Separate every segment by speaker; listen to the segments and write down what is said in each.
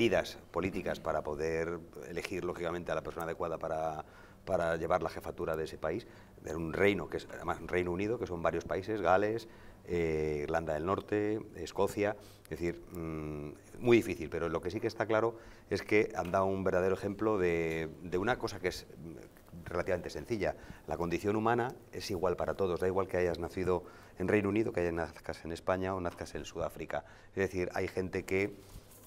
Speaker 1: medidas políticas para poder elegir, lógicamente, a la persona adecuada para, para llevar la jefatura de ese país, de un reino, que es además Reino Unido, que son varios países, Gales, eh, Irlanda del Norte, Escocia, es decir, mm, muy difícil, pero lo que sí que está claro es que han dado un verdadero ejemplo de, de una cosa que es mm, relativamente sencilla. La condición humana es igual para todos, da igual que hayas nacido en Reino Unido, que hayas nazcas en España o nazcas en Sudáfrica. Es decir, hay gente que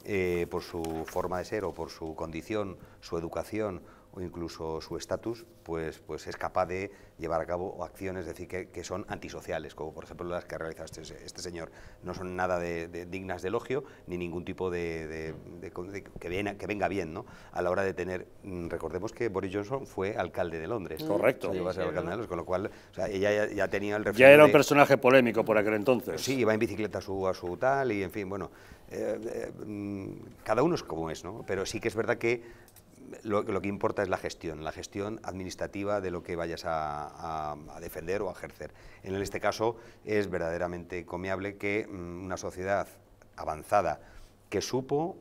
Speaker 1: eh, por su forma de ser o por su condición, su educación o incluso su estatus, pues, pues es capaz de llevar a cabo acciones, decir, que, son antisociales, como por ejemplo las que ha realizado este, este señor. No son nada de, dignas de elogio, ni ningún tipo de, que, venga, que, venga bien, ¿no? A la hora de tener, mm, recordemos que Boris Johnson fue alcalde de Londres. Mm, Correcto. con lo cual, ya, tenía el Ya era un personaje polémico por aquel entonces. Sí, iba en bicicleta a su, a su tal, y en fin, bueno. Eh, eh, mm, cada uno es como es, ¿no? Pero sí que es verdad que lo, que importa es la gestión, la gestión administrativa de lo que vayas a, defender o a ejercer. En este caso es verdaderamente comiable que mm, una sociedad avanzada que supo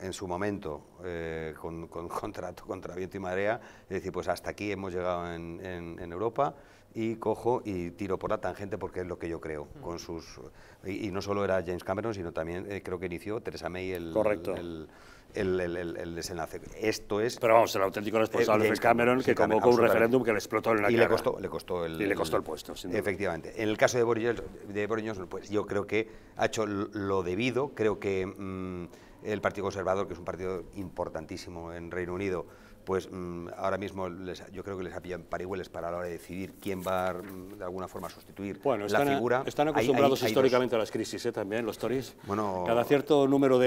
Speaker 1: en su momento, eh, con, contrato, contra viento y marea, es decir, pues hasta aquí hemos llegado en, Europa y cojo y tiro por la tangente porque es lo que yo creo. con sus, y, no solo era James Cameron, sino también eh, creo que inició Theresa May el, Correcto. el el, desenlace. Esto es... Pero vamos, el auténtico responsable es eh, Cameron, que convocó un referéndum que le explotó en la y Le costó, le costó el, y le costó el puesto. efectivamente. En el caso de Boris, de pues yo creo que ha hecho lo debido. Creo que mm, el Partido Conservador, que es un partido importantísimo en Reino Unido, pues mm, ahora mismo yo creo que les pillado parihueles para la hora de decidir quién va mm, de alguna forma a sustituir la están, figura. Están acostumbrados históricamente a las crisis ¿eh? también, los Tories. Bueno, Cada cierto número de